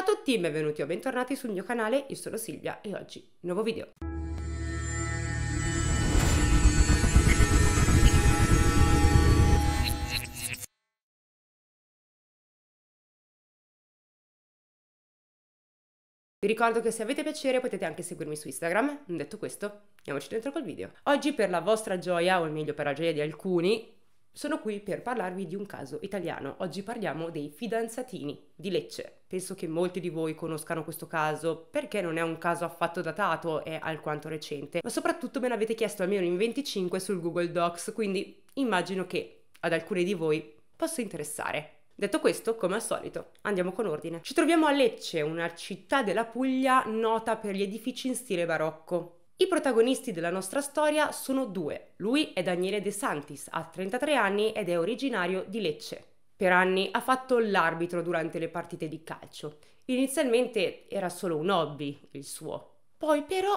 Ciao a tutti, benvenuti o bentornati sul mio canale, io sono Silvia e oggi nuovo video. Vi ricordo che se avete piacere potete anche seguirmi su Instagram, detto questo, andiamoci dentro col video. Oggi per la vostra gioia, o meglio per la gioia di alcuni, sono qui per parlarvi di un caso italiano. Oggi parliamo dei fidanzatini di Lecce. Penso che molti di voi conoscano questo caso perché non è un caso affatto datato, è alquanto recente, ma soprattutto me l'avete chiesto almeno in 25 sul Google Docs, quindi immagino che ad alcuni di voi possa interessare. Detto questo, come al solito, andiamo con ordine. Ci troviamo a Lecce, una città della Puglia nota per gli edifici in stile barocco. I protagonisti della nostra storia sono due. Lui è Daniele De Santis, ha 33 anni ed è originario di Lecce. Per anni ha fatto l'arbitro durante le partite di calcio. Inizialmente era solo un hobby il suo. Poi però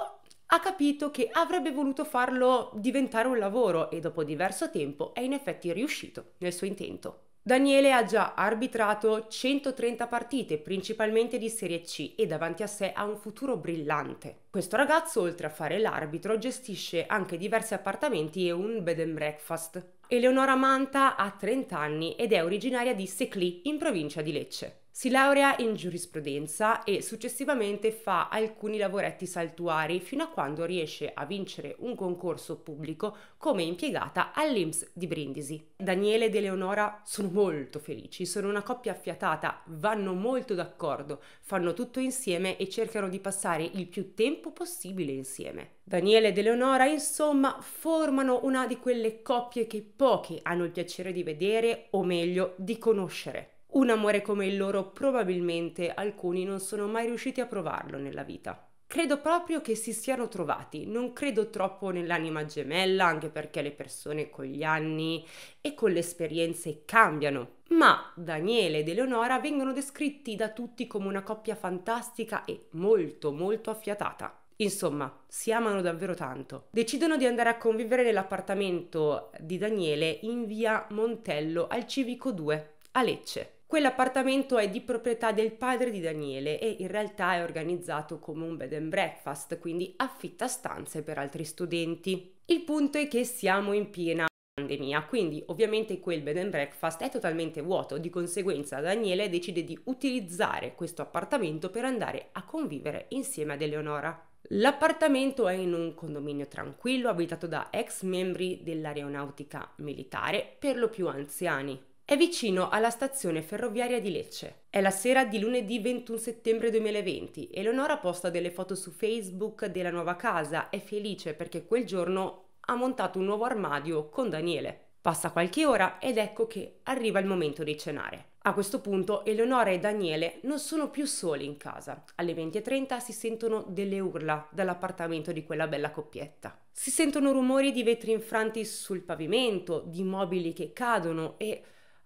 ha capito che avrebbe voluto farlo diventare un lavoro e dopo diverso tempo è in effetti riuscito nel suo intento. Daniele ha già arbitrato 130 partite, principalmente di Serie C, e davanti a sé ha un futuro brillante. Questo ragazzo, oltre a fare l'arbitro, gestisce anche diversi appartamenti e un bed and breakfast. Eleonora Manta ha 30 anni ed è originaria di Seclì, in provincia di Lecce. Si laurea in giurisprudenza e successivamente fa alcuni lavoretti saltuari fino a quando riesce a vincere un concorso pubblico come impiegata all'IMS di Brindisi. Daniele ed Eleonora sono molto felici, sono una coppia affiatata, vanno molto d'accordo, fanno tutto insieme e cercano di passare il più tempo possibile insieme. Daniele ed Eleonora, insomma, formano una di quelle coppie che pochi hanno il piacere di vedere o meglio di conoscere. Un amore come il loro probabilmente alcuni non sono mai riusciti a provarlo nella vita. Credo proprio che si siano trovati, non credo troppo nell'anima gemella, anche perché le persone con gli anni e con le esperienze cambiano. Ma Daniele ed Eleonora vengono descritti da tutti come una coppia fantastica e molto molto affiatata. Insomma, si amano davvero tanto. Decidono di andare a convivere nell'appartamento di Daniele in via Montello al Civico 2, a Lecce. Quell'appartamento è di proprietà del padre di Daniele e in realtà è organizzato come un bed and breakfast, quindi affitta stanze per altri studenti. Il punto è che siamo in piena pandemia, quindi ovviamente quel bed and breakfast è totalmente vuoto, di conseguenza Daniele decide di utilizzare questo appartamento per andare a convivere insieme ad Eleonora. L'appartamento è in un condominio tranquillo abitato da ex membri dell'aeronautica militare, per lo più anziani. È vicino alla stazione ferroviaria di Lecce. È la sera di lunedì 21 settembre 2020. Eleonora posta delle foto su Facebook della nuova casa. È felice perché quel giorno ha montato un nuovo armadio con Daniele. Passa qualche ora ed ecco che arriva il momento di cenare. A questo punto Eleonora e Daniele non sono più soli in casa. Alle 20.30 si sentono delle urla dall'appartamento di quella bella coppietta. Si sentono rumori di vetri infranti sul pavimento, di mobili che cadono e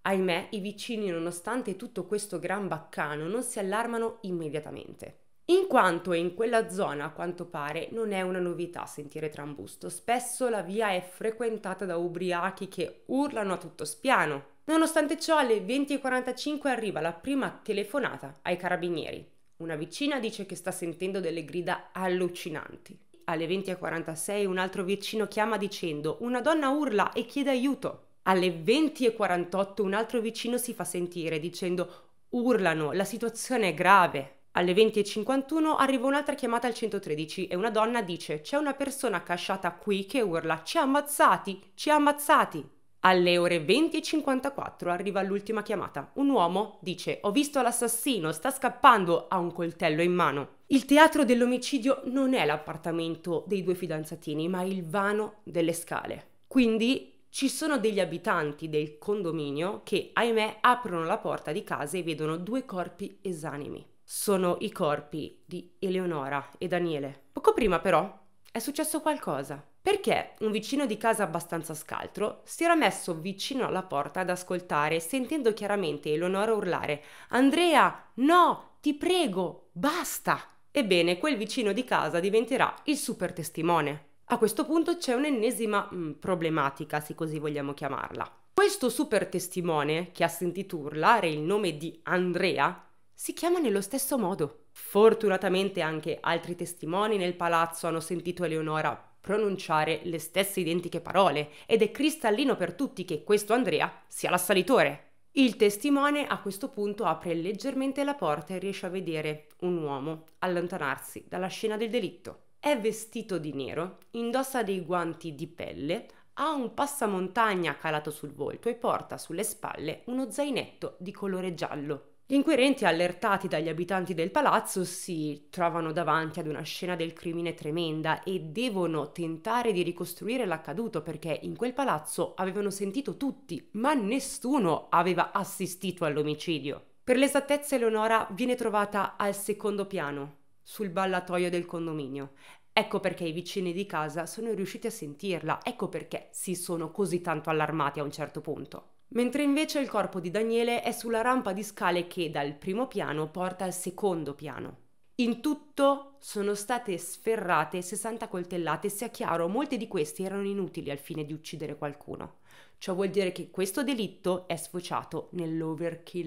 Ahimè, i vicini, nonostante tutto questo gran baccano, non si allarmano immediatamente. In quanto in quella zona, a quanto pare, non è una novità sentire trambusto, spesso la via è frequentata da ubriachi che urlano a tutto spiano. Nonostante ciò, alle 20.45 arriva la prima telefonata ai carabinieri. Una vicina dice che sta sentendo delle grida allucinanti. Alle 20.46 un altro vicino chiama dicendo una donna urla e chiede aiuto. Alle 20.48 un altro vicino si fa sentire dicendo urlano, la situazione è grave. Alle 20.51 arriva un'altra chiamata al 113 e una donna dice c'è una persona accasciata qui che urla ci ha ammazzati, ci ha ammazzati. Alle ore 20.54 arriva l'ultima chiamata. Un uomo dice ho visto l'assassino, sta scappando, ha un coltello in mano. Il teatro dell'omicidio non è l'appartamento dei due fidanzatini, ma il vano delle scale. Quindi ci sono degli abitanti del condominio che, ahimè, aprono la porta di casa e vedono due corpi esanimi. Sono i corpi di Eleonora e Daniele. Poco prima, però, è successo qualcosa. Perché un vicino di casa abbastanza scaltro si era messo vicino alla porta ad ascoltare, sentendo chiaramente Eleonora urlare: Andrea, no, ti prego, basta! Ebbene, quel vicino di casa diventerà il super testimone. A questo punto c'è un'ennesima mh, mm, problematica, se così vogliamo chiamarla. Questo super testimone che ha sentito urlare il nome di Andrea si chiama nello stesso modo. Fortunatamente anche altri testimoni nel palazzo hanno sentito Eleonora pronunciare le stesse identiche parole ed è cristallino per tutti che questo Andrea sia l'assalitore. Il testimone a questo punto apre leggermente la porta e riesce a vedere un uomo allontanarsi dalla scena del delitto. È vestito di nero, indossa dei guanti di pelle, ha un passamontagna calato sul volto e porta sulle spalle uno zainetto di colore giallo. Gli inquirenti, allertati dagli abitanti del palazzo, si trovano davanti ad una scena del crimine tremenda e devono tentare di ricostruire l'accaduto perché in quel palazzo avevano sentito tutti, ma nessuno aveva assistito all'omicidio. Per l'esattezza Eleonora viene trovata al secondo piano, sul ballatoio del condominio. Ecco perché i vicini di casa sono riusciti a sentirla, ecco perché si sono così tanto allarmati a un certo punto. Mentre invece il corpo di Daniele è sulla rampa di scale che dal primo piano porta al secondo piano. In tutto sono state sferrate 60 coltellate, sia chiaro, molte di queste erano inutili al fine di uccidere qualcuno. Ciò vuol dire che questo delitto è sfociato nell'overkill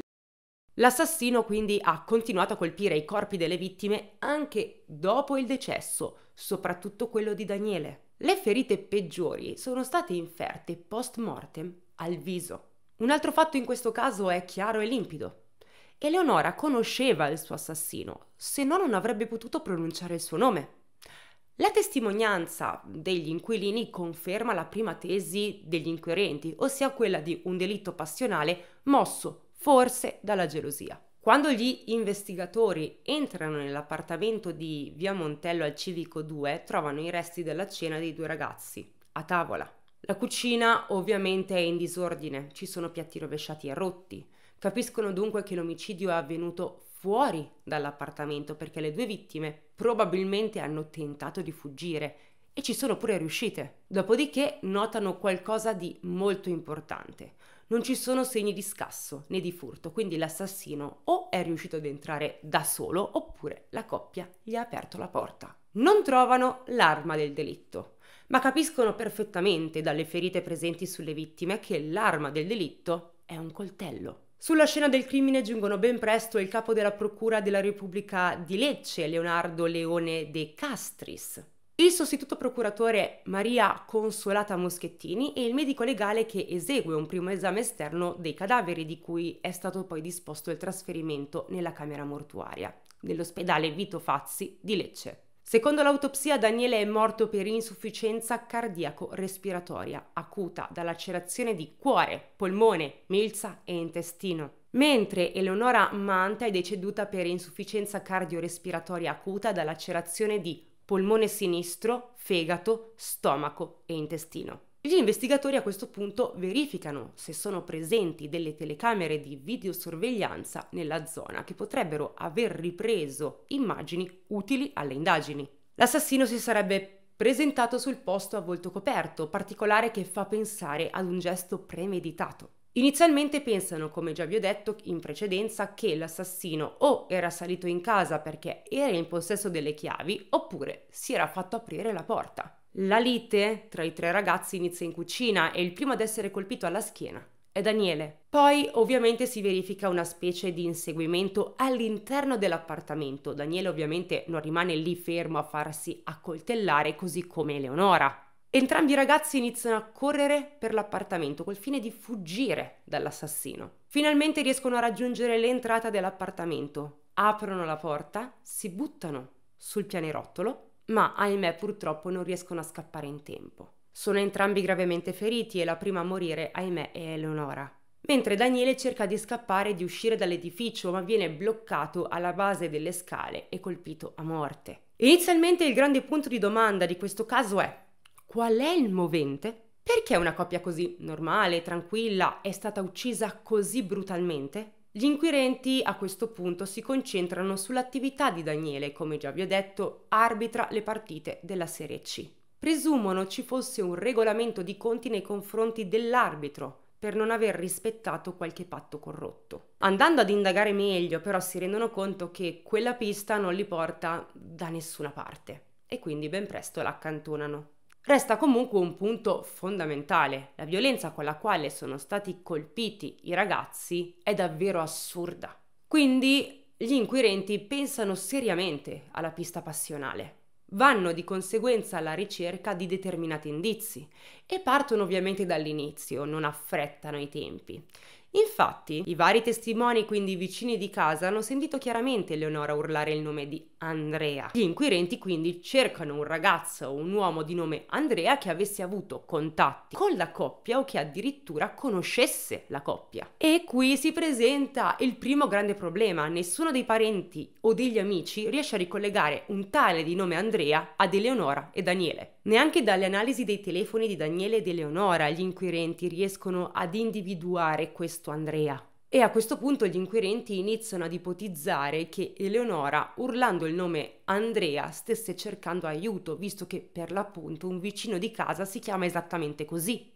L'assassino quindi ha continuato a colpire i corpi delle vittime anche dopo il decesso, soprattutto quello di Daniele. Le ferite peggiori sono state inferte post mortem al viso. Un altro fatto in questo caso è chiaro e limpido. Eleonora conosceva il suo assassino, se no non avrebbe potuto pronunciare il suo nome. La testimonianza degli inquilini conferma la prima tesi degli inquirenti, ossia quella di un delitto passionale mosso forse dalla gelosia. Quando gli investigatori entrano nell'appartamento di via Montello al Civico 2, trovano i resti della cena dei due ragazzi, a tavola. La cucina ovviamente è in disordine, ci sono piatti rovesciati e rotti. Capiscono dunque che l'omicidio è avvenuto fuori dall'appartamento perché le due vittime probabilmente hanno tentato di fuggire e ci sono pure riuscite. Dopodiché notano qualcosa di molto importante non ci sono segni di scasso né di furto, quindi l'assassino o è riuscito ad entrare da solo oppure la coppia gli ha aperto la porta. Non trovano l'arma del delitto, ma capiscono perfettamente dalle ferite presenti sulle vittime che l'arma del delitto è un coltello. Sulla scena del crimine giungono ben presto il capo della Procura della Repubblica di Lecce, Leonardo Leone De Castris, il sostituto procuratore Maria Consolata Moschettini e il medico legale che esegue un primo esame esterno dei cadaveri di cui è stato poi disposto il trasferimento nella camera mortuaria nell'ospedale Vito Fazzi di Lecce. Secondo l'autopsia Daniele è morto per insufficienza cardiaco-respiratoria acuta da lacerazione di cuore, polmone, milza e intestino mentre Eleonora Manta è deceduta per insufficienza cardiorespiratoria acuta da lacerazione di polmone sinistro, fegato, stomaco e intestino. Gli investigatori a questo punto verificano se sono presenti delle telecamere di videosorveglianza nella zona che potrebbero aver ripreso immagini utili alle indagini. L'assassino si sarebbe presentato sul posto a volto coperto, particolare che fa pensare ad un gesto premeditato. Inizialmente pensano, come già vi ho detto in precedenza, che l'assassino o era salito in casa perché era in possesso delle chiavi oppure si era fatto aprire la porta. La lite tra i tre ragazzi inizia in cucina e il primo ad essere colpito alla schiena è Daniele. Poi ovviamente si verifica una specie di inseguimento all'interno dell'appartamento. Daniele ovviamente non rimane lì fermo a farsi accoltellare così come Eleonora. Entrambi i ragazzi iniziano a correre per l'appartamento col fine di fuggire dall'assassino. Finalmente riescono a raggiungere l'entrata dell'appartamento, aprono la porta, si buttano sul pianerottolo, ma ahimè purtroppo non riescono a scappare in tempo. Sono entrambi gravemente feriti e la prima a morire, ahimè, è Eleonora. Mentre Daniele cerca di scappare e di uscire dall'edificio, ma viene bloccato alla base delle scale e colpito a morte. Inizialmente il grande punto di domanda di questo caso è Qual è il movente? Perché una coppia così normale, tranquilla, è stata uccisa così brutalmente? Gli inquirenti a questo punto si concentrano sull'attività di Daniele, come già vi ho detto, arbitra le partite della Serie C. Presumono ci fosse un regolamento di conti nei confronti dell'arbitro, per non aver rispettato qualche patto corrotto. Andando ad indagare meglio, però, si rendono conto che quella pista non li porta da nessuna parte e quindi ben presto l'accantonano. Resta comunque un punto fondamentale, la violenza con la quale sono stati colpiti i ragazzi è davvero assurda. Quindi gli inquirenti pensano seriamente alla pista passionale. Vanno di conseguenza alla ricerca di determinati indizi e partono ovviamente dall'inizio, non affrettano i tempi. Infatti, i vari testimoni, quindi vicini di casa, hanno sentito chiaramente Eleonora urlare il nome di Andrea. Gli inquirenti quindi cercano un ragazzo, o un uomo di nome Andrea che avesse avuto contatti con la coppia o che addirittura conoscesse la coppia. E qui si presenta il primo grande problema. Nessuno dei parenti o degli amici riesce a ricollegare un tale di nome Andrea ad Eleonora e Daniele. Neanche dalle analisi dei telefoni di Daniele ed Eleonora gli inquirenti riescono ad individuare questo Andrea. E a questo punto gli inquirenti iniziano ad ipotizzare che Eleonora, urlando il nome Andrea, stesse cercando aiuto, visto che per l'appunto un vicino di casa si chiama esattamente così,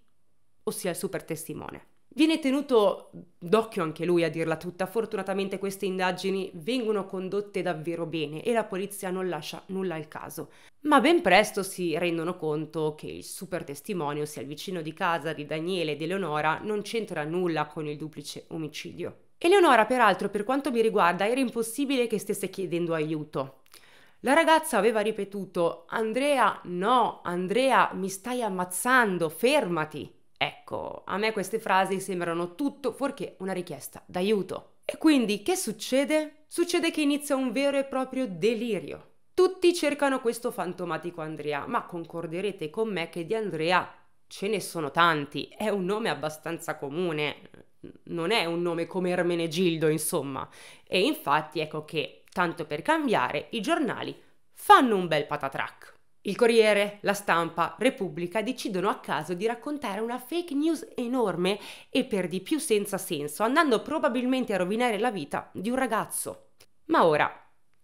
ossia il super testimone. Viene tenuto d'occhio anche lui a dirla tutta, fortunatamente queste indagini vengono condotte davvero bene e la polizia non lascia nulla al caso. Ma ben presto si rendono conto che il super testimonio, sia il vicino di casa di Daniele ed Eleonora, non c'entra nulla con il duplice omicidio. Eleonora, peraltro, per quanto mi riguarda, era impossibile che stesse chiedendo aiuto. La ragazza aveva ripetuto: Andrea, no, Andrea, mi stai ammazzando, fermati. Ecco, a me queste frasi sembrano tutto fuorché una richiesta d'aiuto. E quindi che succede? Succede che inizia un vero e proprio delirio. Tutti cercano questo fantomatico Andrea, ma concorderete con me che di Andrea ce ne sono tanti, è un nome abbastanza comune, non è un nome come Ermenegildo, insomma. E infatti ecco che, tanto per cambiare, i giornali fanno un bel patatrac. Il Corriere, la Stampa, Repubblica decidono a caso di raccontare una fake news enorme e per di più senza senso, andando probabilmente a rovinare la vita di un ragazzo. Ma ora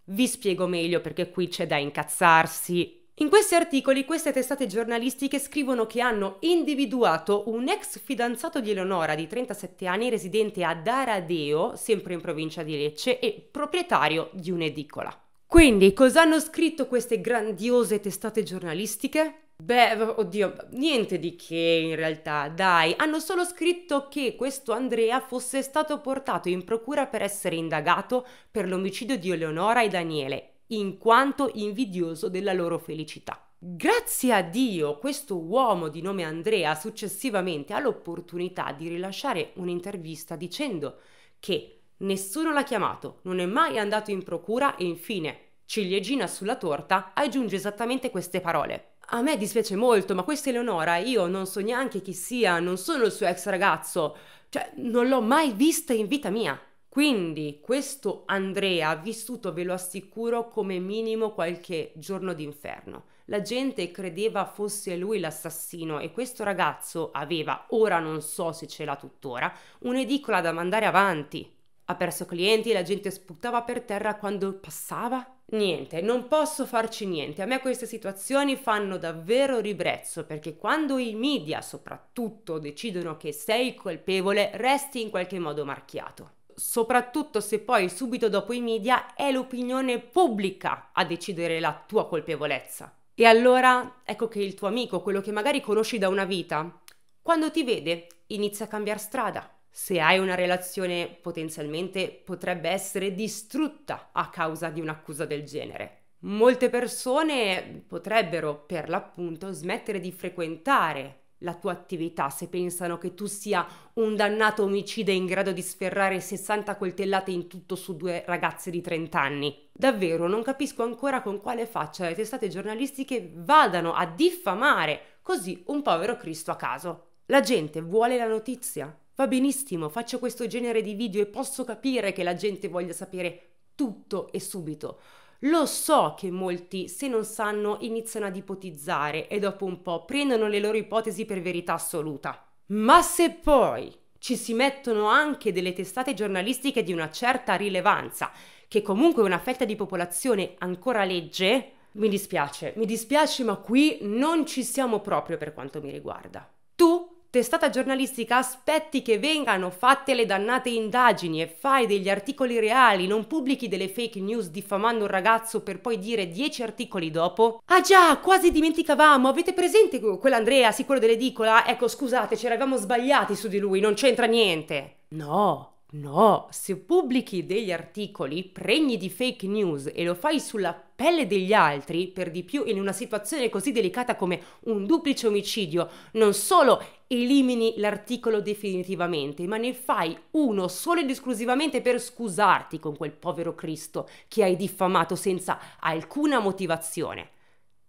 vi spiego meglio perché qui c'è da incazzarsi in questi articoli queste testate giornalistiche scrivono che hanno individuato un ex fidanzato di Eleonora di 37 anni residente a Daradeo, sempre in provincia di Lecce, e proprietario di un'edicola. Quindi, cosa hanno scritto queste grandiose testate giornalistiche? Beh, oddio, niente di che in realtà, dai, hanno solo scritto che questo Andrea fosse stato portato in procura per essere indagato per l'omicidio di Eleonora e Daniele, in quanto invidioso della loro felicità. Grazie a Dio, questo uomo di nome Andrea successivamente ha l'opportunità di rilasciare un'intervista dicendo che Nessuno l'ha chiamato, non è mai andato in procura e infine, ciliegina sulla torta, aggiunge esattamente queste parole. A me dispiace molto, ma questa Eleonora io non so neanche chi sia, non sono il suo ex ragazzo, cioè non l'ho mai vista in vita mia. Quindi questo Andrea ha vissuto, ve lo assicuro, come minimo qualche giorno d'inferno. La gente credeva fosse lui l'assassino e questo ragazzo aveva, ora non so se ce l'ha tuttora, un'edicola da mandare avanti. Ha perso clienti, e la gente sputava per terra quando passava. Niente, non posso farci niente. A me queste situazioni fanno davvero ribrezzo perché quando i media soprattutto decidono che sei colpevole, resti in qualche modo marchiato soprattutto se poi subito dopo i media è l'opinione pubblica a decidere la tua colpevolezza. E allora ecco che il tuo amico, quello che magari conosci da una vita, quando ti vede inizia a cambiare strada se hai una relazione potenzialmente potrebbe essere distrutta a causa di un'accusa del genere. Molte persone potrebbero per l'appunto smettere di frequentare la tua attività se pensano che tu sia un dannato omicida in grado di sferrare 60 coltellate in tutto su due ragazze di 30 anni. Davvero non capisco ancora con quale faccia le testate giornalistiche vadano a diffamare così un povero Cristo a caso. La gente vuole la notizia, Va benissimo, faccio questo genere di video e posso capire che la gente voglia sapere tutto e subito. Lo so che molti, se non sanno, iniziano ad ipotizzare e dopo un po' prendono le loro ipotesi per verità assoluta. Ma se poi ci si mettono anche delle testate giornalistiche di una certa rilevanza, che comunque una fetta di popolazione ancora legge, mi dispiace, mi dispiace, ma qui non ci siamo proprio per quanto mi riguarda. Tu testata giornalistica aspetti che vengano fatte le dannate indagini e fai degli articoli reali, non pubblichi delle fake news diffamando un ragazzo per poi dire dieci articoli dopo? Ah già, quasi dimenticavamo, avete presente quell'Andrea, sì quello dell'edicola? Ecco, scusate, ci eravamo sbagliati su di lui, non c'entra niente. No, No, se pubblichi degli articoli pregni di fake news e lo fai sulla pelle degli altri, per di più in una situazione così delicata come un duplice omicidio, non solo elimini l'articolo definitivamente, ma ne fai uno solo ed esclusivamente per scusarti con quel povero Cristo che hai diffamato senza alcuna motivazione,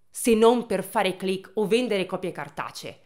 se non per fare click o vendere copie cartacee.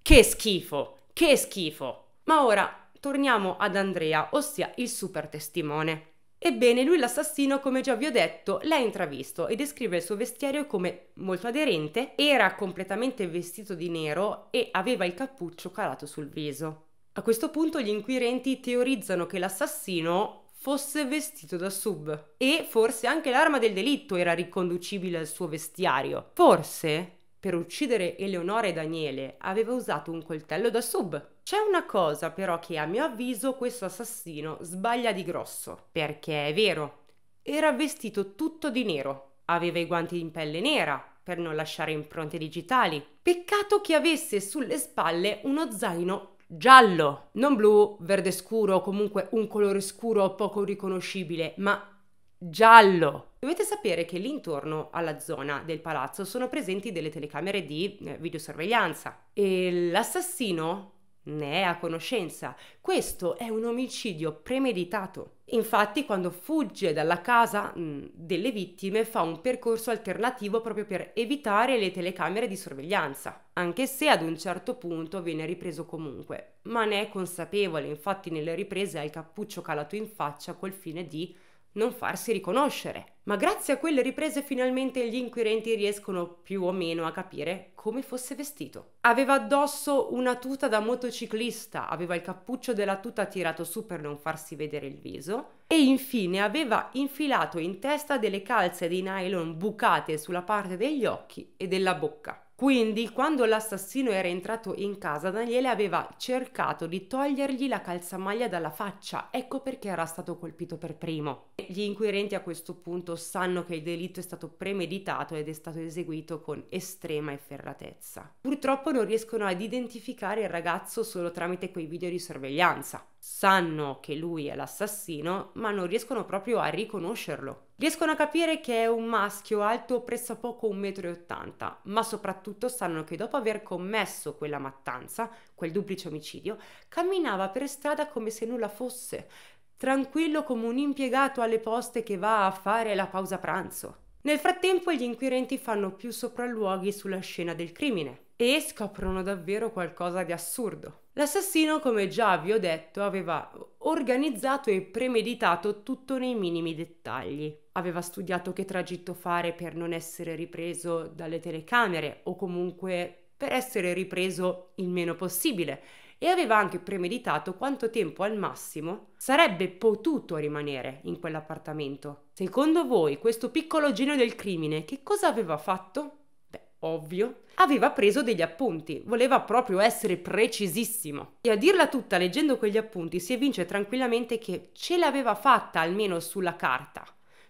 Che schifo, che schifo! Ma ora torniamo ad Andrea, ossia il super testimone. Ebbene, lui l'assassino, come già vi ho detto, l'ha intravisto e descrive il suo vestiario come molto aderente, era completamente vestito di nero e aveva il cappuccio calato sul viso. A questo punto gli inquirenti teorizzano che l'assassino fosse vestito da sub e forse anche l'arma del delitto era riconducibile al suo vestiario. Forse per uccidere Eleonora e Daniele aveva usato un coltello da sub. C'è una cosa però che a mio avviso questo assassino sbaglia di grosso, perché è vero, era vestito tutto di nero, aveva i guanti in pelle nera per non lasciare impronte digitali. Peccato che avesse sulle spalle uno zaino giallo, non blu, verde scuro o comunque un colore scuro poco riconoscibile, ma giallo. Dovete sapere che l'intorno alla zona del palazzo sono presenti delle telecamere di eh, videosorveglianza e l'assassino ne è a conoscenza. Questo è un omicidio premeditato. Infatti, quando fugge dalla casa mm, delle vittime, fa un percorso alternativo proprio per evitare le telecamere di sorveglianza, anche se ad un certo punto viene ripreso comunque. Ma ne è consapevole, infatti nelle riprese ha il cappuccio calato in faccia col fine di non farsi riconoscere. Ma grazie a quelle riprese finalmente gli inquirenti riescono più o meno a capire come fosse vestito. Aveva addosso una tuta da motociclista, aveva il cappuccio della tuta tirato su per non farsi vedere il viso e infine aveva infilato in testa delle calze di nylon bucate sulla parte degli occhi e della bocca. Quindi, quando l'assassino era entrato in casa, Daniele aveva cercato di togliergli la calzamaglia dalla faccia, ecco perché era stato colpito per primo. Gli inquirenti a questo punto sanno che il delitto è stato premeditato ed è stato eseguito con estrema efferratezza. Purtroppo non riescono ad identificare il ragazzo solo tramite quei video di sorveglianza. Sanno che lui è l'assassino, ma non riescono proprio a riconoscerlo. Riescono a capire che è un maschio alto pressappoco 1,80 m, ma soprattutto sanno che dopo aver commesso quella mattanza, quel duplice omicidio, camminava per strada come se nulla fosse, tranquillo come un impiegato alle poste che va a fare la pausa pranzo. Nel frattempo gli inquirenti fanno più sopralluoghi sulla scena del crimine e scoprono davvero qualcosa di assurdo. L'assassino, come già vi ho detto, aveva organizzato e premeditato tutto nei minimi dettagli aveva studiato che tragitto fare per non essere ripreso dalle telecamere o comunque per essere ripreso il meno possibile e aveva anche premeditato quanto tempo al massimo sarebbe potuto rimanere in quell'appartamento. Secondo voi questo piccolo genio del crimine che cosa aveva fatto? Beh, ovvio, aveva preso degli appunti, voleva proprio essere precisissimo. E a dirla tutta, leggendo quegli appunti, si evince tranquillamente che ce l'aveva fatta almeno sulla carta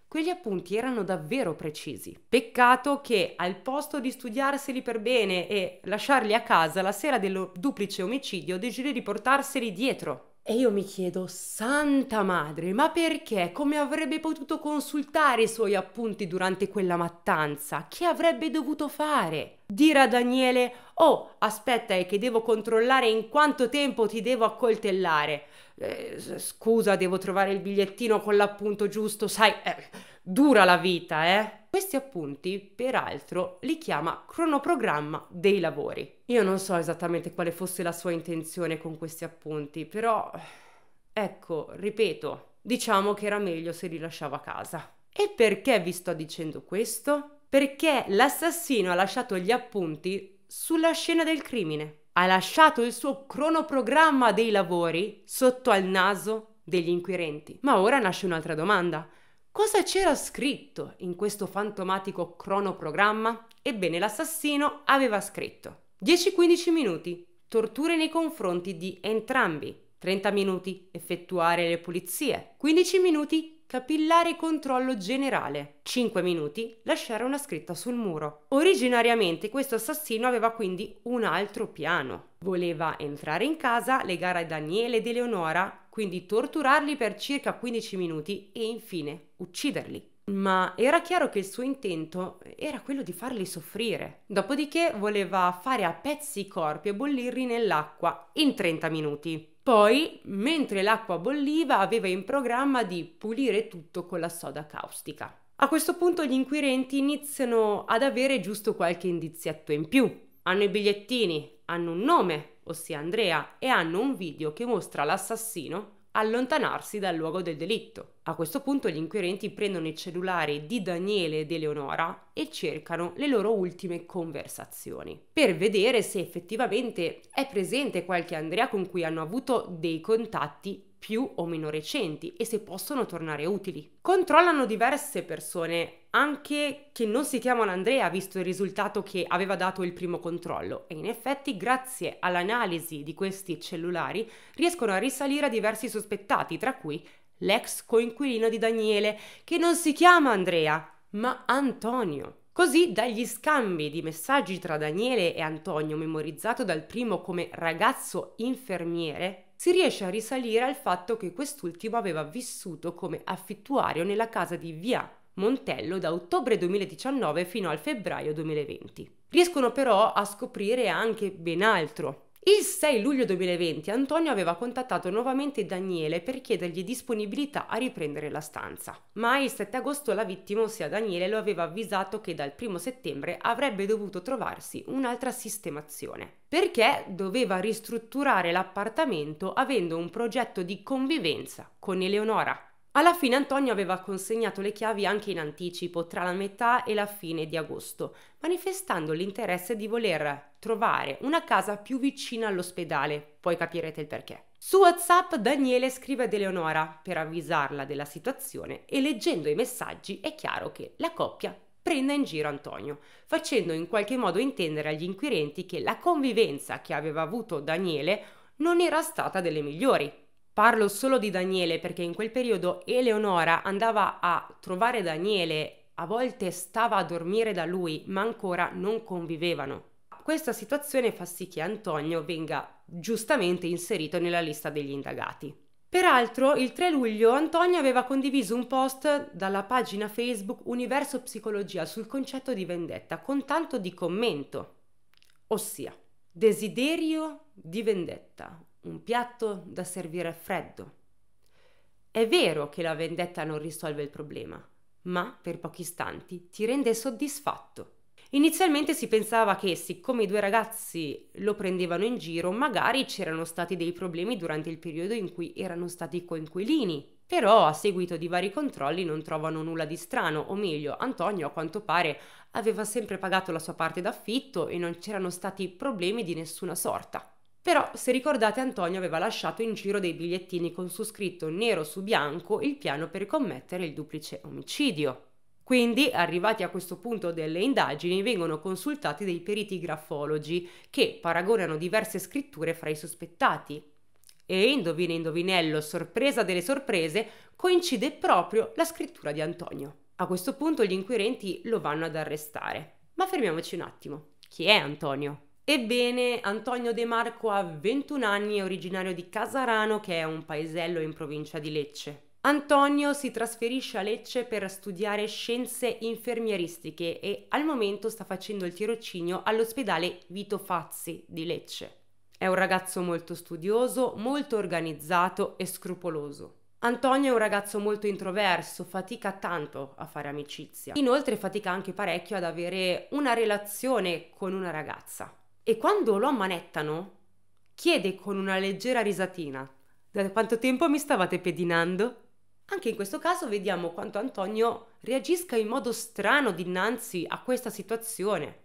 Quegli appunti erano davvero precisi. Peccato che al posto di studiarseli per bene e lasciarli a casa la sera del duplice omicidio decide di portarseli dietro. E io mi chiedo, santa madre, ma perché? Come avrebbe potuto consultare i suoi appunti durante quella mattanza? Che avrebbe dovuto fare? Dire a Daniele, oh, aspetta è che devo controllare in quanto tempo ti devo accoltellare eh, scusa, devo trovare il bigliettino con l'appunto giusto, sai, eh, dura la vita, eh. Questi appunti, peraltro, li chiama cronoprogramma dei lavori. Io non so esattamente quale fosse la sua intenzione con questi appunti, però ecco, ripeto, diciamo che era meglio se li lasciava a casa. E perché vi sto dicendo questo? Perché l'assassino ha lasciato gli appunti sulla scena del crimine ha lasciato il suo cronoprogramma dei lavori sotto al naso degli inquirenti. Ma ora nasce un'altra domanda. Cosa c'era scritto in questo fantomatico cronoprogramma? Ebbene, l'assassino aveva scritto 10-15 minuti, torture nei confronti di entrambi, 30 minuti, effettuare le pulizie, 15 minuti, capillare controllo generale. 5 minuti lasciare una scritta sul muro. Originariamente questo assassino aveva quindi un altro piano. Voleva entrare in casa, legare Daniele ed Eleonora, quindi torturarli per circa 15 minuti e infine ucciderli. Ma era chiaro che il suo intento era quello di farli soffrire. Dopodiché voleva fare a pezzi i corpi e bollirli nell'acqua in 30 minuti. Poi, mentre l'acqua bolliva, aveva in programma di pulire tutto con la soda caustica. A questo punto gli inquirenti iniziano ad avere giusto qualche indizietto in più. Hanno i bigliettini, hanno un nome, ossia Andrea, e hanno un video che mostra l'assassino allontanarsi dal luogo del delitto. A questo punto gli inquirenti prendono il cellulare di Daniele ed Eleonora e cercano le loro ultime conversazioni, per vedere se effettivamente è presente qualche Andrea con cui hanno avuto dei contatti più o meno recenti e se possono tornare utili. Controllano diverse persone, anche che non si chiamano Andrea, visto il risultato che aveva dato il primo controllo, e in effetti, grazie all'analisi di questi cellulari, riescono a risalire a diversi sospettati, tra cui l'ex coinquilino di Daniele, che non si chiama Andrea, ma Antonio. Così dagli scambi di messaggi tra Daniele e Antonio, memorizzato dal primo come ragazzo infermiere, si riesce a risalire al fatto che quest'ultimo aveva vissuto come affittuario nella casa di Via Montello da ottobre 2019 fino al febbraio 2020. Riescono però a scoprire anche ben altro, il 6 luglio 2020 Antonio aveva contattato nuovamente Daniele per chiedergli disponibilità a riprendere la stanza, ma il 7 agosto la vittima, ossia Daniele, lo aveva avvisato che dal 1 settembre avrebbe dovuto trovarsi un'altra sistemazione, perché doveva ristrutturare l'appartamento avendo un progetto di convivenza con Eleonora, alla fine Antonio aveva consegnato le chiavi anche in anticipo, tra la metà e la fine di agosto, manifestando l'interesse di voler trovare una casa più vicina all'ospedale, poi capirete il perché. Su WhatsApp Daniele scrive ad Eleonora per avvisarla della situazione e leggendo i messaggi è chiaro che la coppia prende in giro Antonio, facendo in qualche modo intendere agli inquirenti che la convivenza che aveva avuto Daniele non era stata delle migliori, Parlo solo di Daniele perché in quel periodo Eleonora andava a trovare Daniele, a volte stava a dormire da lui, ma ancora non convivevano. Questa situazione fa sì che Antonio venga giustamente inserito nella lista degli indagati. Peraltro, il 3 luglio Antonio aveva condiviso un post dalla pagina Facebook Universo Psicologia sul concetto di vendetta con tanto di commento, ossia desiderio di vendetta, un piatto da servire freddo. È vero che la vendetta non risolve il problema, ma per pochi istanti ti rende soddisfatto. Inizialmente si pensava che siccome i due ragazzi lo prendevano in giro, magari c'erano stati dei problemi durante il periodo in cui erano stati coinquilini. Però a seguito di vari controlli non trovano nulla di strano, o meglio, Antonio a quanto pare aveva sempre pagato la sua parte d'affitto e non c'erano stati problemi di nessuna sorta. Però, se ricordate, Antonio aveva lasciato in giro dei bigliettini con su scritto nero su bianco il piano per commettere il duplice omicidio. Quindi, arrivati a questo punto delle indagini, vengono consultati dei periti grafologi che paragonano diverse scritture fra i sospettati. E indovina indovinello, sorpresa delle sorprese, coincide proprio la scrittura di Antonio. A questo punto gli inquirenti lo vanno ad arrestare. Ma fermiamoci un attimo. Chi è Antonio? Ebbene, Antonio De Marco ha 21 anni e è originario di Casarano, che è un paesello in provincia di Lecce. Antonio si trasferisce a Lecce per studiare scienze infermieristiche e al momento sta facendo il tirocinio all'ospedale Vito Fazzi di Lecce. È un ragazzo molto studioso, molto organizzato e scrupoloso. Antonio è un ragazzo molto introverso, fatica tanto a fare amicizia. Inoltre fatica anche parecchio ad avere una relazione con una ragazza e quando lo ammanettano chiede con una leggera risatina da quanto tempo mi stavate pedinando? Anche in questo caso vediamo quanto Antonio reagisca in modo strano dinanzi a questa situazione.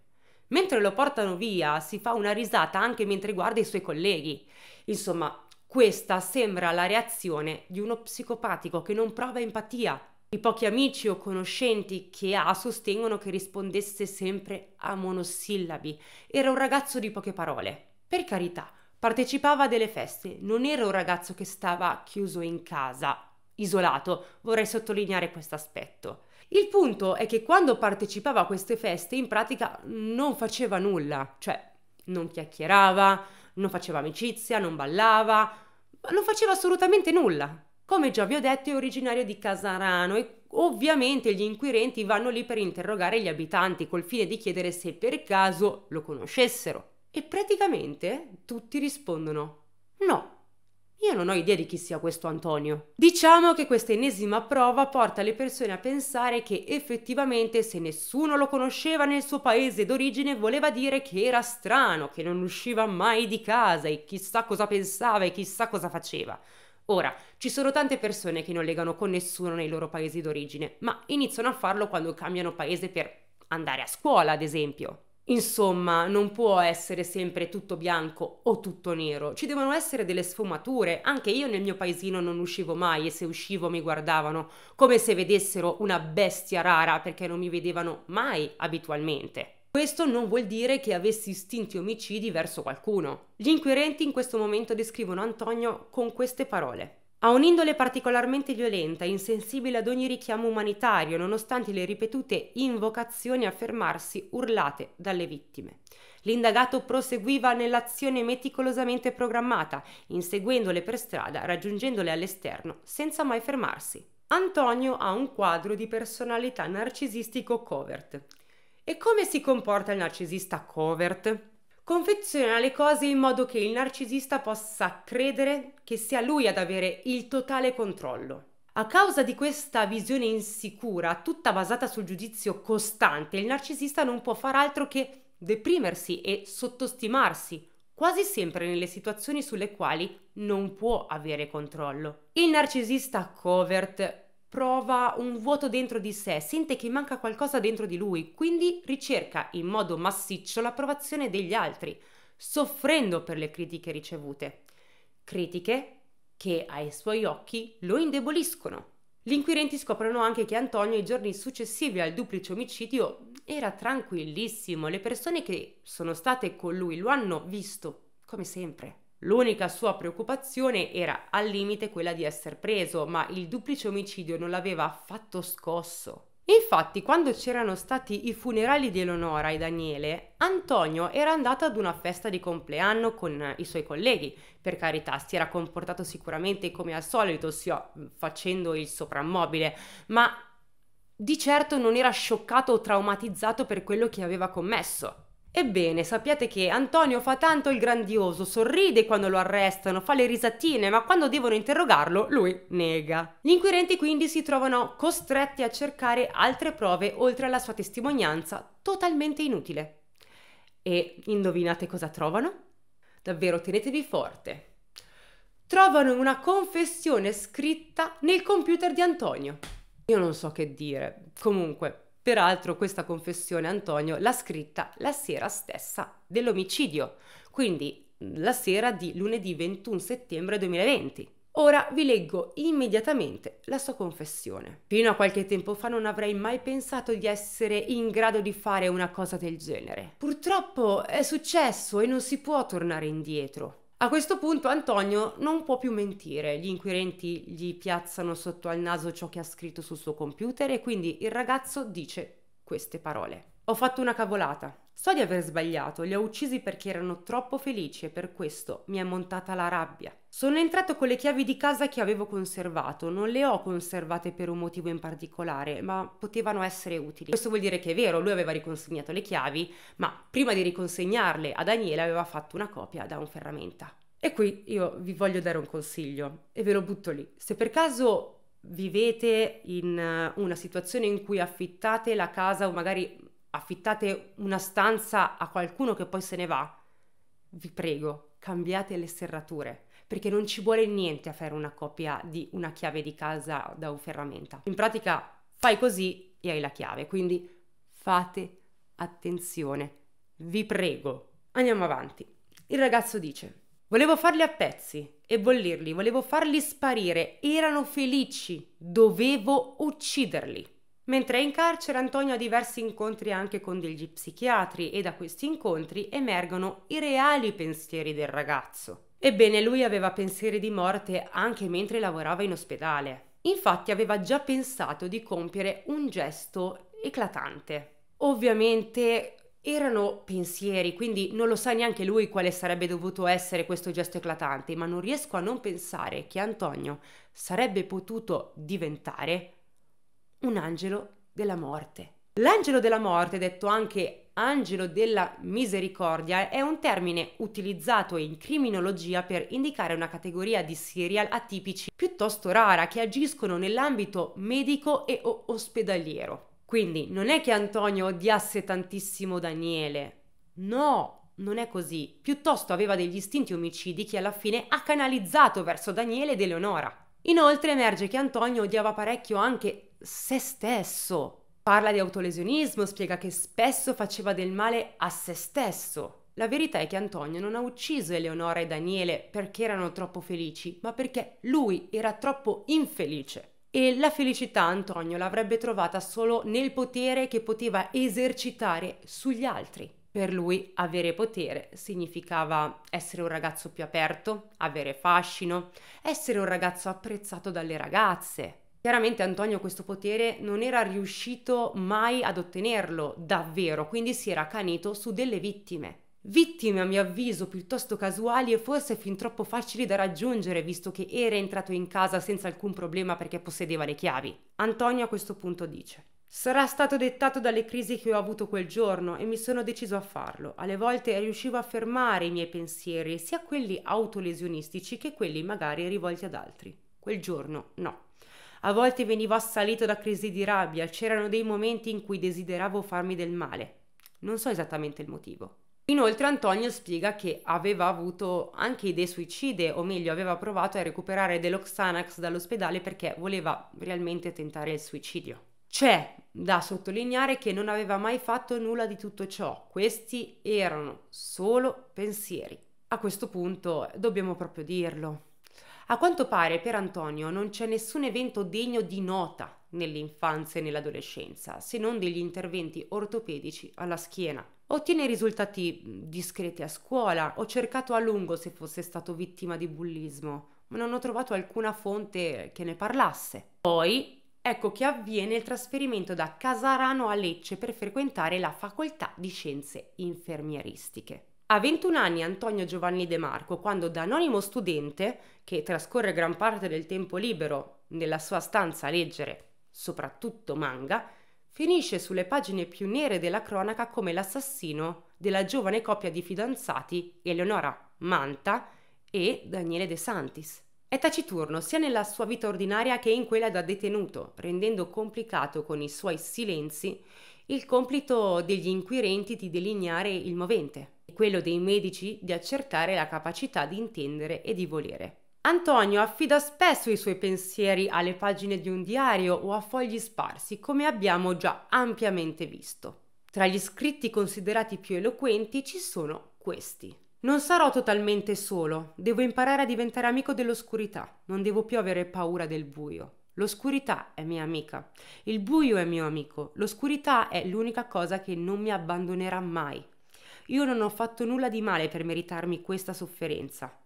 Mentre lo portano via si fa una risata anche mentre guarda i suoi colleghi. Insomma, questa sembra la reazione di uno psicopatico che non prova empatia i pochi amici o conoscenti che ha sostengono che rispondesse sempre a monosillabi. Era un ragazzo di poche parole. Per carità, partecipava a delle feste, non era un ragazzo che stava chiuso in casa, isolato, vorrei sottolineare questo aspetto. Il punto è che quando partecipava a queste feste in pratica non faceva nulla, cioè non chiacchierava, non faceva amicizia, non ballava, non faceva assolutamente nulla. Come già vi ho detto è originario di Casarano e ovviamente gli inquirenti vanno lì per interrogare gli abitanti col fine di chiedere se per caso lo conoscessero. E praticamente tutti rispondono no. Io non ho idea di chi sia questo Antonio. Diciamo che questa ennesima prova porta le persone a pensare che effettivamente se nessuno lo conosceva nel suo paese d'origine voleva dire che era strano, che non usciva mai di casa e chissà cosa pensava e chissà cosa faceva. Ora, ci sono tante persone che non legano con nessuno nei loro paesi d'origine, ma iniziano a farlo quando cambiano paese per andare a scuola, ad esempio. Insomma, non può essere sempre tutto bianco o tutto nero, ci devono essere delle sfumature. Anche io nel mio paesino non uscivo mai e se uscivo mi guardavano come se vedessero una bestia rara perché non mi vedevano mai abitualmente. Questo non vuol dire che avessi istinti omicidi verso qualcuno. Gli inquirenti in questo momento descrivono Antonio con queste parole. Ha un'indole particolarmente violenta, insensibile ad ogni richiamo umanitario, nonostante le ripetute invocazioni a fermarsi urlate dalle vittime. L'indagato proseguiva nell'azione meticolosamente programmata, inseguendole per strada, raggiungendole all'esterno, senza mai fermarsi. Antonio ha un quadro di personalità narcisistico covert e come si comporta il narcisista covert? Confeziona le cose in modo che il narcisista possa credere che sia lui ad avere il totale controllo. A causa di questa visione insicura, tutta basata sul giudizio costante, il narcisista non può far altro che deprimersi e sottostimarsi, quasi sempre nelle situazioni sulle quali non può avere controllo. Il narcisista covert prova un vuoto dentro di sé, sente che manca qualcosa dentro di lui, quindi ricerca in modo massiccio l'approvazione degli altri, soffrendo per le critiche ricevute. Critiche che ai suoi occhi lo indeboliscono. Gli inquirenti scoprono anche che Antonio i giorni successivi al duplice omicidio era tranquillissimo, le persone che sono state con lui lo hanno visto, come sempre. L'unica sua preoccupazione era al limite quella di essere preso, ma il duplice omicidio non l'aveva affatto scosso. Infatti, quando c'erano stati i funerali di Eleonora e Daniele, Antonio era andato ad una festa di compleanno con i suoi colleghi. Per carità, si era comportato sicuramente come al solito, ossia oh, facendo il soprammobile, ma di certo non era scioccato o traumatizzato per quello che aveva commesso. Ebbene, sappiate che Antonio fa tanto il grandioso, sorride quando lo arrestano, fa le risatine, ma quando devono interrogarlo lui nega. Gli inquirenti quindi si trovano costretti a cercare altre prove oltre alla sua testimonianza totalmente inutile. E indovinate cosa trovano? Davvero tenetevi forte. Trovano una confessione scritta nel computer di Antonio. Io non so che dire. Comunque, Peraltro questa confessione Antonio l'ha scritta la sera stessa dell'omicidio, quindi mm, la sera di lunedì 21 settembre 2020. Ora vi leggo immediatamente la sua confessione. Fino a qualche tempo fa non avrei mai pensato di essere in grado di fare una cosa del genere. Purtroppo è successo e non si può tornare indietro. A questo punto Antonio non può più mentire, gli inquirenti gli piazzano sotto al naso ciò che ha scritto sul suo computer e quindi il ragazzo dice queste parole. Ho fatto una cavolata. So di aver sbagliato, li ho uccisi perché erano troppo felici e per questo mi è montata la rabbia. Sono entrato con le chiavi di casa che avevo conservato, non le ho conservate per un motivo in particolare, ma potevano essere utili. Questo vuol dire che è vero, lui aveva riconsegnato le chiavi, ma prima di riconsegnarle a Daniele aveva fatto una copia da un ferramenta. E qui io vi voglio dare un consiglio e ve lo butto lì. Se per caso vivete in eh, una situazione in cui affittate la casa o magari affittate una stanza a qualcuno che poi se ne va, vi prego, cambiate le serrature perché non ci vuole niente a fare una copia di una chiave di casa da un ferramenta. In pratica fai così e hai la chiave, quindi fate attenzione, vi prego. Andiamo avanti. Il ragazzo dice, volevo farli a pezzi e bollirli, volevo farli sparire, erano felici, dovevo ucciderli. Mentre è in carcere Antonio ha diversi incontri anche con degli psichiatri e da questi incontri emergono i reali pensieri del ragazzo. Ebbene, lui aveva pensieri di morte anche mentre lavorava in ospedale. Infatti aveva già pensato di compiere un gesto eclatante. Ovviamente erano pensieri, quindi non lo sa neanche lui quale sarebbe dovuto essere questo gesto eclatante, ma non riesco a non pensare che Antonio sarebbe potuto diventare un angelo della morte. L'angelo della morte, detto anche angelo della misericordia è un termine utilizzato in criminologia per indicare una categoria di serial atipici piuttosto rara che agiscono nell'ambito medico e o ospedaliero. Quindi non è che Antonio odiasse tantissimo Daniele. No, non è così. Piuttosto aveva degli istinti omicidi che alla fine ha canalizzato verso Daniele ed Eleonora. Inoltre emerge che Antonio odiava parecchio anche se stesso. Parla di autolesionismo, spiega che spesso faceva del male a se stesso. La verità è che Antonio non ha ucciso Eleonora e Daniele perché erano troppo felici, ma perché lui era troppo infelice. E la felicità Antonio l'avrebbe trovata solo nel potere che poteva esercitare sugli altri. Per lui avere potere significava essere un ragazzo più aperto, avere fascino, essere un ragazzo apprezzato dalle ragazze, Chiaramente Antonio questo potere non era riuscito mai ad ottenerlo davvero, quindi si era accanito su delle vittime. Vittime a mio avviso piuttosto casuali e forse fin troppo facili da raggiungere visto che era entrato in casa senza alcun problema perché possedeva le chiavi. Antonio a questo punto dice Sarà stato dettato dalle crisi che ho avuto quel giorno e mi sono deciso a farlo. Alle volte riuscivo a fermare i miei pensieri, sia quelli autolesionistici che quelli magari rivolti ad altri. Quel giorno no. A volte venivo assalito da crisi di rabbia, c'erano dei momenti in cui desideravo farmi del male. Non so esattamente il motivo. Inoltre Antonio spiega che aveva avuto anche idee suicide, o meglio aveva provato a recuperare dello Xanax dall'ospedale perché voleva realmente tentare il suicidio. C'è da sottolineare che non aveva mai fatto nulla di tutto ciò, questi erano solo pensieri. A questo punto dobbiamo proprio dirlo. A quanto pare per Antonio non c'è nessun evento degno di nota nell'infanzia e nell'adolescenza, se non degli interventi ortopedici alla schiena. Ottiene risultati discreti a scuola, ho cercato a lungo se fosse stato vittima di bullismo, ma non ho trovato alcuna fonte che ne parlasse. Poi ecco che avviene il trasferimento da Casarano a Lecce per frequentare la facoltà di scienze infermieristiche. A 21 anni Antonio Giovanni De Marco, quando da anonimo studente, che trascorre gran parte del tempo libero nella sua stanza a leggere, soprattutto manga, finisce sulle pagine più nere della cronaca come l'assassino della giovane coppia di fidanzati Eleonora Manta e Daniele De Santis. È taciturno sia nella sua vita ordinaria che in quella da detenuto, rendendo complicato con i suoi silenzi il compito degli inquirenti di delineare il movente quello dei medici di accertare la capacità di intendere e di volere. Antonio affida spesso i suoi pensieri alle pagine di un diario o a fogli sparsi, come abbiamo già ampiamente visto. Tra gli scritti considerati più eloquenti ci sono questi. Non sarò totalmente solo, devo imparare a diventare amico dell'oscurità, non devo più avere paura del buio. L'oscurità è mia amica, il buio è mio amico, l'oscurità è l'unica cosa che non mi abbandonerà mai. Io non ho fatto nulla di male per meritarmi questa sofferenza.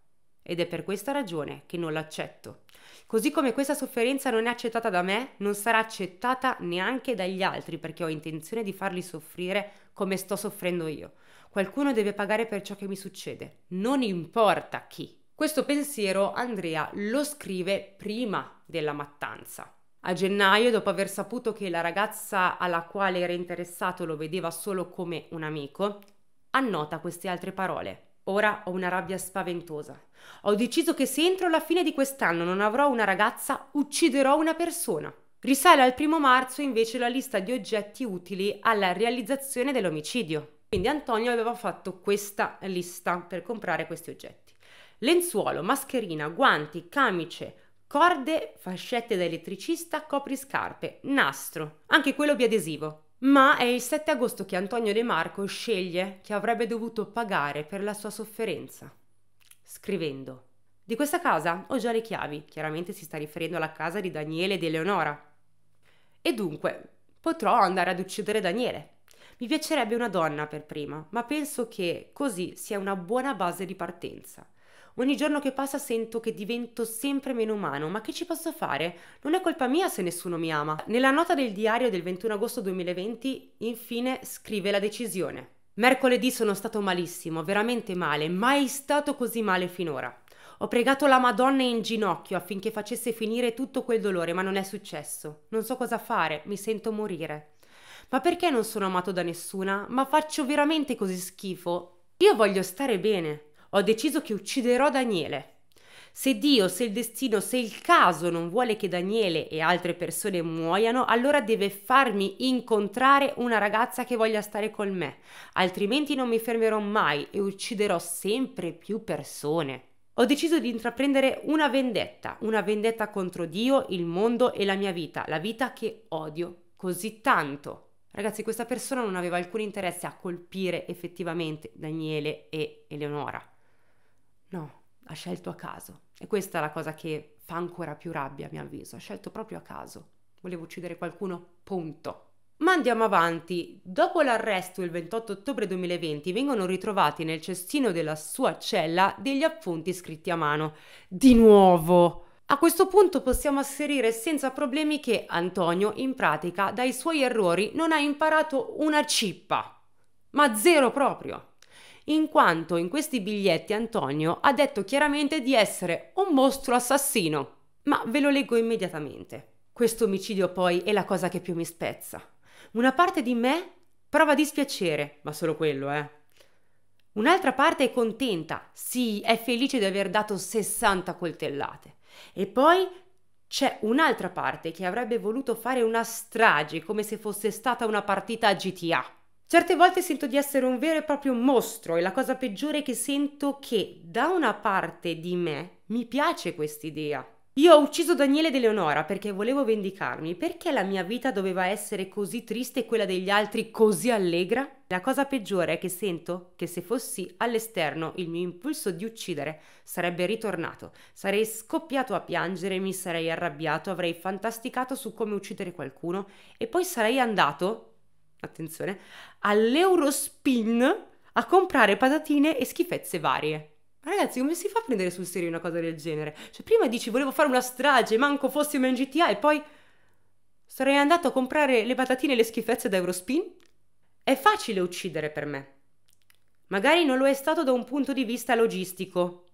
Ed è per questa ragione che non l'accetto. Così come questa sofferenza non è accettata da me, non sarà accettata neanche dagli altri perché ho intenzione di farli soffrire come sto soffrendo io. Qualcuno deve pagare per ciò che mi succede, non importa chi. Questo pensiero Andrea lo scrive prima della mattanza. A gennaio, dopo aver saputo che la ragazza alla quale era interessato lo vedeva solo come un amico, Annota queste altre parole. Ora ho una rabbia spaventosa. Ho deciso che se entro la fine di quest'anno non avrò una ragazza, ucciderò una persona. Risale al primo marzo invece la lista di oggetti utili alla realizzazione dell'omicidio. Quindi Antonio aveva fatto questa lista per comprare questi oggetti. Lenzuolo, mascherina, guanti, camice, corde, fascette da elettricista, copriscarpe, nastro, anche quello biadesivo, ma è il 7 agosto che Antonio De Marco sceglie che avrebbe dovuto pagare per la sua sofferenza, scrivendo Di questa casa ho già le chiavi, chiaramente si sta riferendo alla casa di Daniele ed Eleonora. E dunque potrò andare ad uccidere Daniele, mi piacerebbe una donna per prima, ma penso che così sia una buona base di partenza. Ogni giorno che passa sento che divento sempre meno umano, ma che ci posso fare? Non è colpa mia se nessuno mi ama. Nella nota del diario del 21 agosto 2020, infine, scrive la decisione. Mercoledì sono stato malissimo, veramente male, mai stato così male finora. Ho pregato la Madonna in ginocchio affinché facesse finire tutto quel dolore, ma non è successo. Non so cosa fare, mi sento morire. Ma perché non sono amato da nessuna? Ma faccio veramente così schifo? Io voglio stare bene. Ho deciso che ucciderò Daniele. Se Dio, se il destino, se il caso non vuole che Daniele e altre persone muoiano, allora deve farmi incontrare una ragazza che voglia stare con me, altrimenti non mi fermerò mai e ucciderò sempre più persone. Ho deciso di intraprendere una vendetta, una vendetta contro Dio, il mondo e la mia vita, la vita che odio così tanto. Ragazzi, questa persona non aveva alcun interesse a colpire effettivamente Daniele e Eleonora No, ha scelto a caso. E questa è la cosa che fa ancora più rabbia, a mio avviso. Ha scelto proprio a caso. Volevo uccidere qualcuno, punto. Ma andiamo avanti. Dopo l'arresto il 28 ottobre 2020 vengono ritrovati nel cestino della sua cella degli appunti scritti a mano. Di nuovo! A questo punto possiamo asserire senza problemi che Antonio, in pratica, dai suoi errori non ha imparato una cippa. Ma zero proprio in quanto in questi biglietti Antonio ha detto chiaramente di essere un mostro assassino. Ma ve lo leggo immediatamente. Questo omicidio poi è la cosa che più mi spezza. Una parte di me prova dispiacere, ma solo quello, eh. Un'altra parte è contenta, sì, è felice di aver dato 60 coltellate. E poi c'è un'altra parte che avrebbe voluto fare una strage come se fosse stata una partita a GTA. Certe volte sento di essere un vero e proprio mostro e la cosa peggiore è che sento che da una parte di me mi piace quest'idea. Io ho ucciso Daniele ed Eleonora perché volevo vendicarmi, perché la mia vita doveva essere così triste e quella degli altri così allegra? La cosa peggiore è che sento che se fossi all'esterno il mio impulso di uccidere sarebbe ritornato, sarei scoppiato a piangere, mi sarei arrabbiato, avrei fantasticato su come uccidere qualcuno e poi sarei andato attenzione, all'Eurospin a comprare patatine e schifezze varie. ragazzi, come si fa a prendere sul serio una cosa del genere? Cioè, prima dici volevo fare una strage, manco fossimo in GTA, e poi sarei andato a comprare le patatine e le schifezze da Eurospin? È facile uccidere per me. Magari non lo è stato da un punto di vista logistico,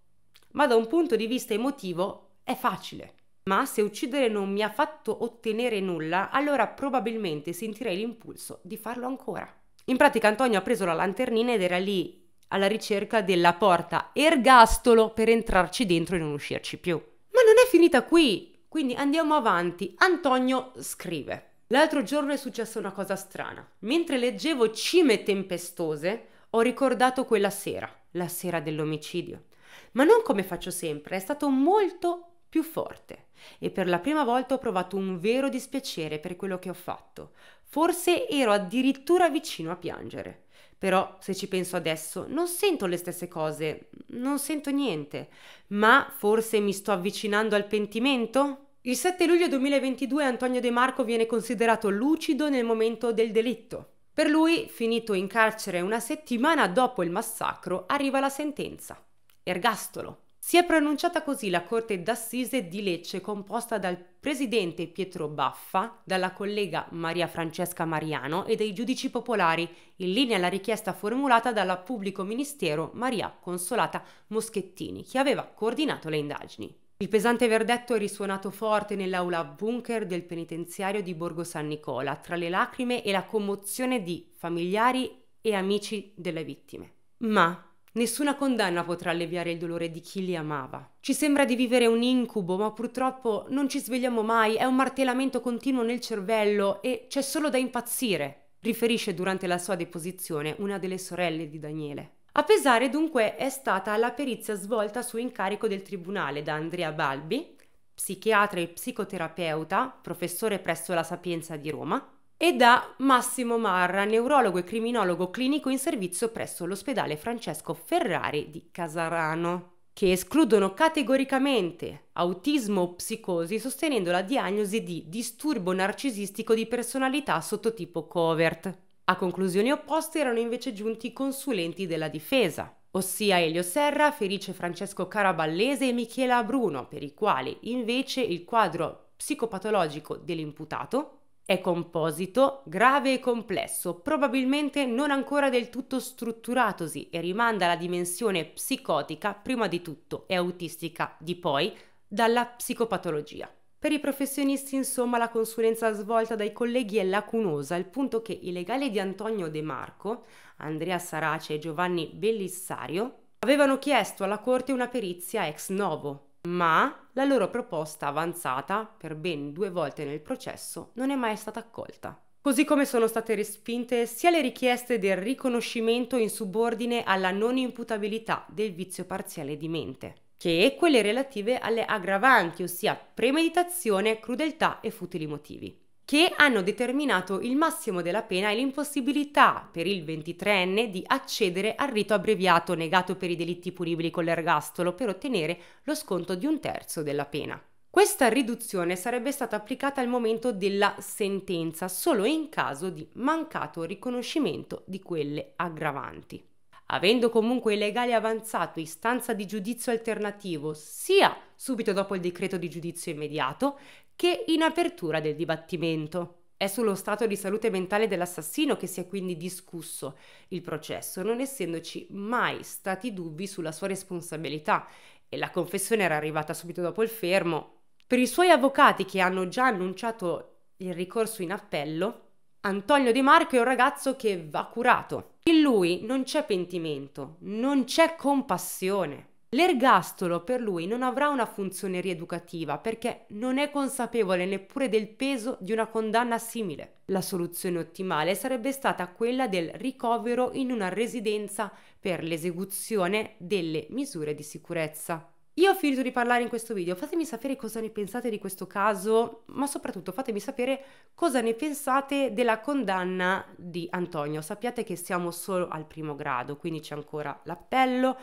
ma da un punto di vista emotivo è facile ma se uccidere non mi ha fatto ottenere nulla, allora probabilmente sentirei l'impulso di farlo ancora. In pratica Antonio ha preso la lanternina ed era lì alla ricerca della porta ergastolo per entrarci dentro e non uscirci più. Ma non è finita qui, quindi andiamo avanti. Antonio scrive. L'altro giorno è successa una cosa strana. Mentre leggevo Cime tempestose, ho ricordato quella sera, la sera dell'omicidio. Ma non come faccio sempre, è stato molto più forte e per la prima volta ho provato un vero dispiacere per quello che ho fatto. Forse ero addirittura vicino a piangere. Però se ci penso adesso non sento le stesse cose, non sento niente, ma forse mi sto avvicinando al pentimento? Il 7 luglio 2022 Antonio De Marco viene considerato lucido nel momento del delitto. Per lui, finito in carcere una settimana dopo il massacro, arriva la sentenza. Ergastolo. Si è pronunciata così la Corte d'Assise di Lecce composta dal presidente Pietro Baffa, dalla collega Maria Francesca Mariano e dai giudici popolari, in linea alla richiesta formulata dalla pubblico ministero Maria Consolata Moschettini, che aveva coordinato le indagini. Il pesante verdetto è risuonato forte nell'aula bunker del penitenziario di Borgo San Nicola, tra le lacrime e la commozione di familiari e amici delle vittime. Ma Nessuna condanna potrà alleviare il dolore di chi li amava. Ci sembra di vivere un incubo, ma purtroppo non ci svegliamo mai, è un martellamento continuo nel cervello e c'è solo da impazzire, riferisce durante la sua deposizione una delle sorelle di Daniele. A pesare dunque è stata la perizia svolta su incarico del tribunale da Andrea Balbi, psichiatra e psicoterapeuta, professore presso la Sapienza di Roma, e da Massimo Marra, neurologo e criminologo clinico in servizio presso l'ospedale Francesco Ferrari di Casarano, che escludono categoricamente autismo o psicosi sostenendo la diagnosi di disturbo narcisistico di personalità sottotipo covert. A conclusioni opposte erano invece giunti i consulenti della difesa, ossia Elio Serra, Felice Francesco Caraballese e Michela Bruno, per i quali invece il quadro psicopatologico dell'imputato è composito, grave e complesso, probabilmente non ancora del tutto strutturatosi e rimanda alla dimensione psicotica prima di tutto e autistica di poi dalla psicopatologia. Per i professionisti, insomma, la consulenza svolta dai colleghi è lacunosa al punto che i legali di Antonio De Marco, Andrea Sarace e Giovanni Bellissario avevano chiesto alla Corte una perizia ex novo, ma la loro proposta avanzata per ben due volte nel processo non è mai stata accolta. Così come sono state respinte sia le richieste del riconoscimento in subordine alla non imputabilità del vizio parziale di mente, che quelle relative alle aggravanti, ossia premeditazione, crudeltà e futili motivi che hanno determinato il massimo della pena e l'impossibilità per il 23enne di accedere al rito abbreviato negato per i delitti punibili con l'ergastolo per ottenere lo sconto di un terzo della pena. Questa riduzione sarebbe stata applicata al momento della sentenza solo in caso di mancato riconoscimento di quelle aggravanti. Avendo comunque i legali avanzato istanza di giudizio alternativo sia subito dopo il decreto di giudizio immediato che in apertura del dibattimento. È sullo stato di salute mentale dell'assassino che si è quindi discusso il processo, non essendoci mai stati dubbi sulla sua responsabilità e la confessione era arrivata subito dopo il fermo. Per i suoi avvocati che hanno già annunciato il ricorso in appello, Antonio Di Marco è un ragazzo che va curato. In lui non c'è pentimento, non c'è compassione, L'ergastolo per lui non avrà una funzione rieducativa perché non è consapevole neppure del peso di una condanna simile. La soluzione ottimale sarebbe stata quella del ricovero in una residenza per l'esecuzione delle misure di sicurezza. Io ho finito di parlare in questo video, fatemi sapere cosa ne pensate di questo caso, ma soprattutto fatemi sapere cosa ne pensate della condanna di Antonio. Sappiate che siamo solo al primo grado, quindi c'è ancora l'appello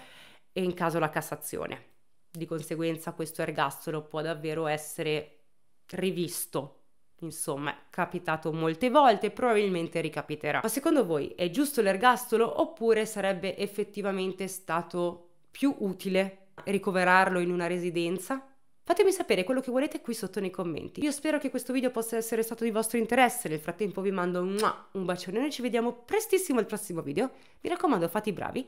e in caso la Cassazione. Di conseguenza questo ergastolo può davvero essere rivisto, insomma, è capitato molte volte e probabilmente ricapiterà. Ma secondo voi è giusto l'ergastolo oppure sarebbe effettivamente stato più utile ricoverarlo in una residenza? Fatemi sapere quello che volete qui sotto nei commenti. Io spero che questo video possa essere stato di vostro interesse. Nel frattempo vi mando un bacione. Noi ci vediamo prestissimo al prossimo video. Mi raccomando, fate i bravi.